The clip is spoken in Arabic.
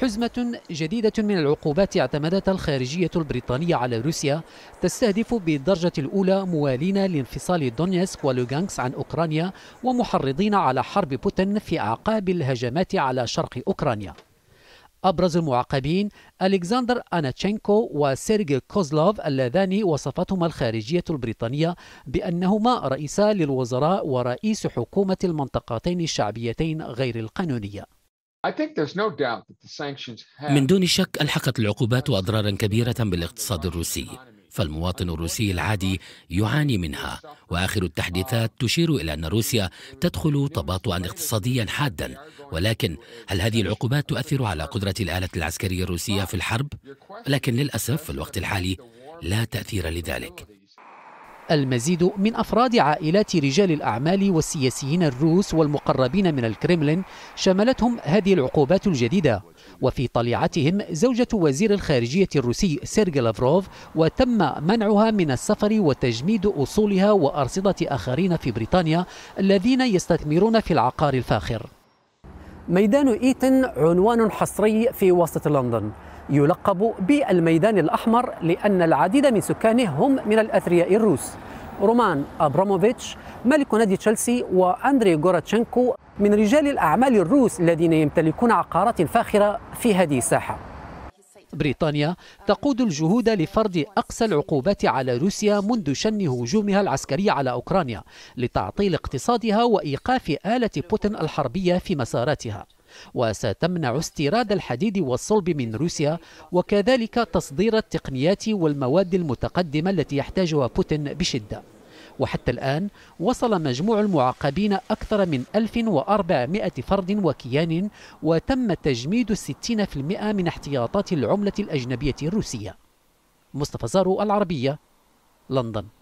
حزمة جديدة من العقوبات اعتمدتها الخارجية البريطانية على روسيا تستهدف بالدرجة الأولى موالين لانفصال دونيسك ولوغانكس عن أوكرانيا ومحرضين على حرب بوتين في أعقاب الهجمات على شرق أوكرانيا أبرز المعاقبين ألكسندر أناتشينكو وسيرجي كوزلوف اللذان وصفتهما الخارجية البريطانية بأنهما رئيسا للوزراء ورئيس حكومة المنطقتين الشعبيتين غير القانونية من دون شك ألحقت العقوبات أضرارا كبيرة بالاقتصاد الروسي فالمواطن الروسي العادي يعاني منها واخر التحديثات تشير الى ان روسيا تدخل تباطؤا اقتصاديا حادا ولكن هل هذه العقوبات تؤثر على قدره الاله العسكريه الروسيه في الحرب لكن للاسف في الوقت الحالي لا تاثير لذلك المزيد من أفراد عائلات رجال الأعمال والسياسيين الروس والمقربين من الكريملين شملتهم هذه العقوبات الجديدة وفي طليعتهم زوجة وزير الخارجية الروسي سيرجي لافروف وتم منعها من السفر وتجميد أصولها وأرصدة آخرين في بريطانيا الذين يستثمرون في العقار الفاخر ميدان إيتن عنوان حصري في وسط لندن يلقب بالميدان الأحمر لأن العديد من سكانه هم من الأثرياء الروس رومان أبراموفيتش ملك نادي تشيلسي وأندري جوراتشينكو من رجال الأعمال الروس الذين يمتلكون عقارات فاخرة في هذه الساحة بريطانيا تقود الجهود لفرض أقصى العقوبات على روسيا منذ شن هجومها العسكري على أوكرانيا لتعطيل اقتصادها وإيقاف آلة بوتين الحربية في مساراتها وستمنع استيراد الحديد والصلب من روسيا وكذلك تصدير التقنيات والمواد المتقدمة التي يحتاجها بوتين بشدة وحتى الآن وصل مجموع المعاقبين أكثر من 1400 فرد وكيان وتم تجميد 60% من احتياطات العملة الأجنبية الروسية مصطفى زارو العربية لندن